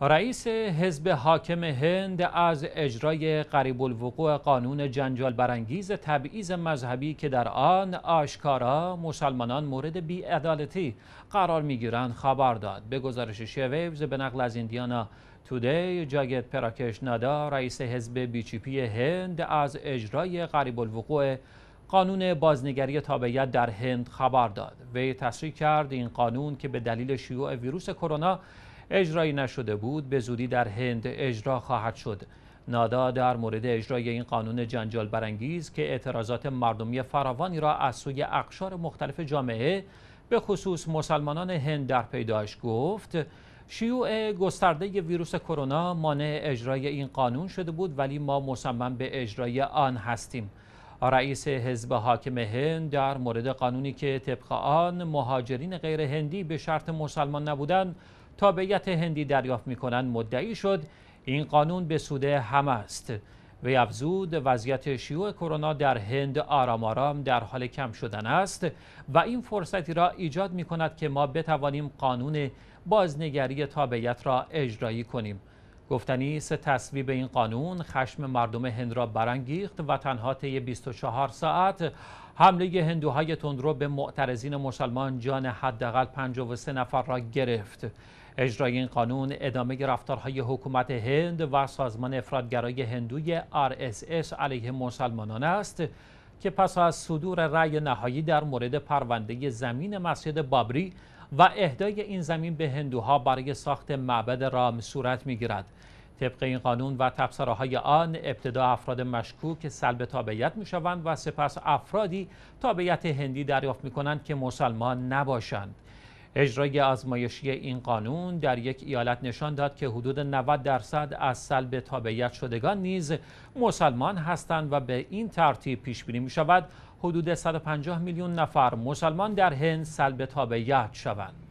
رئیس حزب حاکم هند از اجرای قریب الوقوع قانون جنجال برانگیز تبعیض مذهبی که در آن آشکارا مسلمانان مورد بیعدالتی قرار میگیرند خبر داد به گزارش شویوز به نقل از ایندیانا تودی جاگت پراکش نادا رئیس حزب بیچیپی هند از اجرای قریب الوقوع قانون بازنگری تابعیت در هند خبر داد وی تصریح کرد این قانون که به دلیل شیوع ویروس کرونا اجرایی نشده بود به زودی در هند اجرا خواهد شد نادا در مورد اجرای این قانون جنجال برانگیز که اعتراضات مردمی فراوانی را از سوی اقشار مختلف جامعه به خصوص مسلمانان هند در پیداش گفت شیوع گسترده ویروس کرونا مانع اجرای این قانون شده بود ولی ما مصمم به اجرای آن هستیم رئیس حزب حاکم هند در مورد قانونی که طبق آن مهاجرین غیر هندی به شرط مسلمان نبودن تابعیت هندی دریافت می کنند مدعی شد این قانون به سود همه است و افزود وضعیت شیوع کرونا در هند آرام آرام در حال کم شدن است و این فرصتی را ایجاد می کند که ما بتوانیم قانون بازنگری تابعیت را اجرایی کنیم گفتنی تصویب این قانون خشم مردم هند را برانگیخت و تنها طی 24 ساعت حمله هندوهای تندرو به معترضین مسلمان جان حداقل 53 نفر را گرفت اجرای این قانون ادامه رفتارهای حکومت هند و سازمان افرادگرای هندوی RSS علیه مسلمانان است که پس از صدور رأی نهایی در مورد پرونده زمین مسجد بابری و اهدای این زمین به هندوها برای ساخت معبد رام صورت میگیرد. گیرد. طبق این قانون و تبصره های آن ابتدا افراد مشکوک سلب تابعیت می شوند و سپس افرادی تابعیت هندی دریافت می کنند که مسلمان نباشند. اجرای آزمایشی این قانون در یک ایالت نشان داد که حدود 90 درصد از سلب تابعیت شدگان نیز مسلمان هستند و به این ترتیب پیش بینی می شود حدود 150 میلیون نفر مسلمان در هند سلب تابعیت شوند.